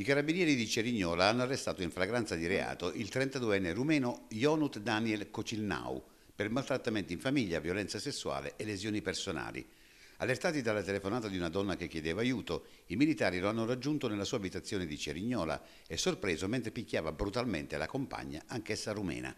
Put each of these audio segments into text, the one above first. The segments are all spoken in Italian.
I carabinieri di Cerignola hanno arrestato in flagranza di reato il 32enne rumeno Ionut Daniel Cocilnau per maltrattamenti in famiglia, violenza sessuale e lesioni personali. Allertati dalla telefonata di una donna che chiedeva aiuto, i militari lo hanno raggiunto nella sua abitazione di Cerignola e sorpreso mentre picchiava brutalmente la compagna, anch'essa rumena.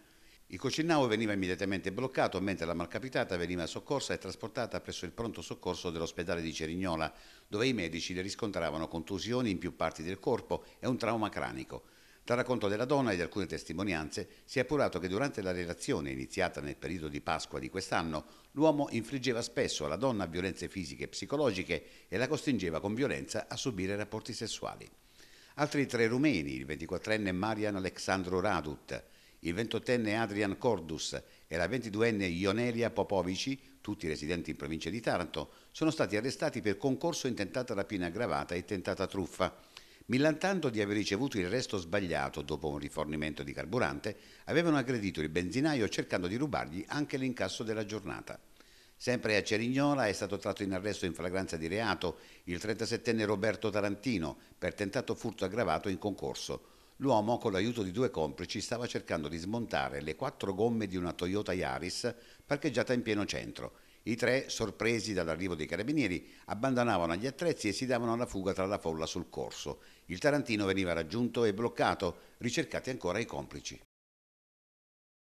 Il Cocinau veniva immediatamente bloccato mentre la malcapitata veniva soccorsa e trasportata presso il pronto soccorso dell'ospedale di Cerignola, dove i medici le riscontravano contusioni in più parti del corpo e un trauma cranico. Dal racconto della donna e di alcune testimonianze si è appurato che durante la relazione iniziata nel periodo di Pasqua di quest'anno, l'uomo infliggeva spesso alla donna violenze fisiche e psicologiche e la costringeva con violenza a subire rapporti sessuali. Altri tre rumeni, il 24enne Marian Alexandru Radut, il 28enne Adrian Cordus e la 22enne Ionelia Popovici, tutti residenti in provincia di Taranto, sono stati arrestati per concorso in tentata rapina aggravata e tentata truffa. Millantando di aver ricevuto il resto sbagliato dopo un rifornimento di carburante, avevano aggredito il benzinaio cercando di rubargli anche l'incasso della giornata. Sempre a Cerignola è stato tratto in arresto in flagranza di reato il 37enne Roberto Tarantino per tentato furto aggravato in concorso l'uomo, con l'aiuto di due complici, stava cercando di smontare le quattro gomme di una Toyota Yaris parcheggiata in pieno centro. I tre, sorpresi dall'arrivo dei carabinieri, abbandonavano gli attrezzi e si davano alla fuga tra la folla sul corso. Il Tarantino veniva raggiunto e bloccato, ricercati ancora i complici.